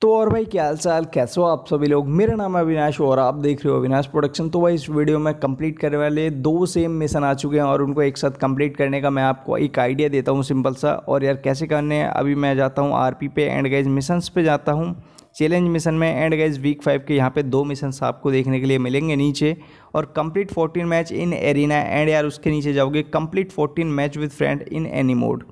तो और भाई क्या हाल चाल कैसे हो आप सभी लोग मेरा नाम है अविनाश और आप देख रहे हो अविनाश प्रोडक्शन तो भाई इस वीडियो में कंप्लीट करने वाले दो सेम मिशन आ चुके हैं और उनको एक साथ कंप्लीट करने का मैं आपको एक आइडिया देता हूँ सिंपल सा और यार कैसे करने हैं अभी मैं जाता हूँ आर पे एंड गाइज मिशन पे जाता हूँ चैलेंज मिशन में एंड गाइज वीक फाइव के यहाँ पर दो मिशन आपको देखने के लिए मिलेंगे नीचे और complete fourteen match in arena and यार उसके नीचे जाओगे complete fourteen match with friend in any mode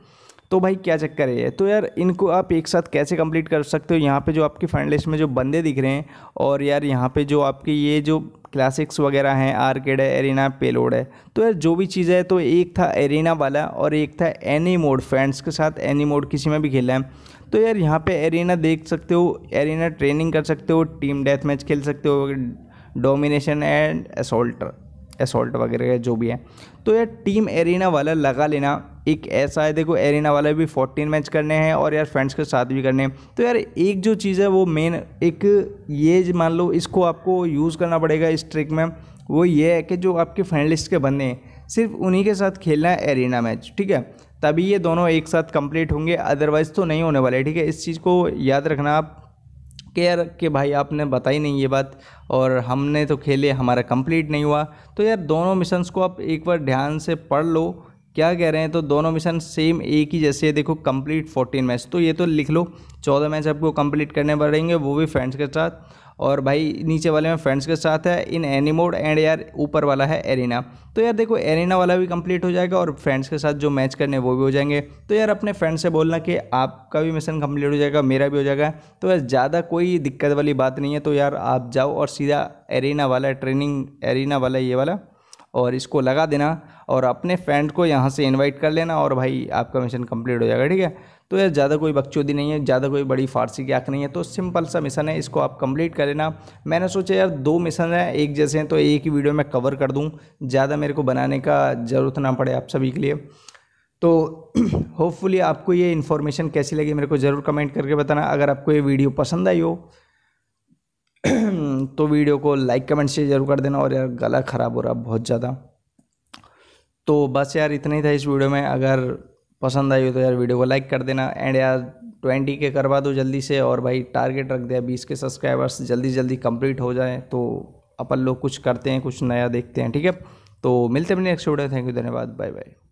तो भाई क्या चक्कर है तो यार इनको आप एक साथ कैसे कंप्लीट कर सकते हो यहाँ पे जो आपकी फ्रेंड लिस्ट में जो बंदे दिख रहे हैं और यार यहाँ पे जो आपके ये जो क्लासिक्स वगैरह हैं आर्केड है एरिना पेलोड है तो यार जो भी चीज़ है तो एक था एरिना वाला और एक था एनी मोड फ्रेंड्स के साथ एनी मोड किसी में भी खेला है तो यार यहाँ पर एरिना देख सकते हो एरिना ट्रेनिंग कर सकते हो टीम डेथ मैच खेल सकते हो डोमिनेशन एंड असोल्टर असोल्ट वगैरह जो भी है तो यार टीम एरिना वाला लगा लेना एक ऐसा है देखो एरिना वाले भी फोर्टीन मैच करने हैं और यार फ्रेंड्स के साथ भी करने हैं तो यार एक जो चीज़ है वो मेन एक ये मान लो इसको आपको यूज़ करना पड़ेगा इस ट्रिक में वो ये है कि जो आपके फ्रेंड लिस्ट के बंदे हैं सिर्फ उन्हीं के साथ खेलना है एरिना मैच ठीक है तभी ये दोनों एक साथ कंप्लीट होंगे अदरवाइज़ तो नहीं होने वाले ठीक है इस चीज़ को याद रखना आप कि यार कि भाई आपने बताई नहीं ये बात और हमने तो खेले हमारा कंप्लीट नहीं हुआ तो यार दोनों मिशंस को आप एक बार ध्यान से पढ़ लो क्या कह रहे हैं तो दोनों मिशन सेम एक ही जैसे देखो कंप्लीट फोर्टीन मैच तो ये तो लिख लो चौदह मैच आपको कंप्लीट करने पड़ेंगे वो भी फ्रेंड्स के साथ और भाई नीचे वाले में फ्रेंड्स के साथ है इन एनीमोड एंड यार ऊपर वाला है एरिना तो यार देखो एरिना वाला भी कंप्लीट हो जाएगा और फ्रेंड्स के साथ जो मैच करने वो भी हो जाएंगे तो यार अपने फ्रेंड से बोलना कि आपका भी मिशन कंप्लीट हो जाएगा मेरा भी हो जाएगा तो यार ज़्यादा कोई दिक्कत वाली बात नहीं है तो यार आप जाओ और सीधा एरिना वाला ट्रेनिंग एरिना वाला ये वाला और इसको लगा देना और अपने फ्रेंड को यहाँ से इन्वाइट कर लेना और भाई आपका मिशन कंप्लीट हो जाएगा ठीक है तो यार ज़्यादा कोई बकचोदी नहीं है ज़्यादा कोई बड़ी फारसी की आँख नहीं है तो सिंपल सा मिशन है इसको आप कंप्लीट कर लेना मैंने सोचा यार दो मिशन है एक जैसे हैं तो एक ही वीडियो में कवर कर दूँ ज़्यादा मेरे को बनाने का ज़रूरत ना पड़े आप सभी के लिए तो होपफुली आपको ये इन्फॉर्मेशन कैसी लगी मेरे को ज़रूर कमेंट करके बताना अगर आपको ये वीडियो पसंद आई हो तो वीडियो को लाइक कमेंट से ज़रूर कर देना और यार गला ख़राब हो रहा बहुत ज़्यादा तो बस यार इतना ही था इस वीडियो में अगर पसंद आई हो तो यार वीडियो को लाइक कर देना एंड यार ट्वेंटी के करवा दो जल्दी से और भाई टारगेट रख दिया बीस के सब्सक्राइबर्स जल्दी जल्दी कंप्लीट हो जाए तो अपन लोग कुछ करते हैं कुछ नया देखते हैं ठीक है तो मिलते हैं नेक्स्ट वीडियो थैंक यू धन्यवाद बाय बाय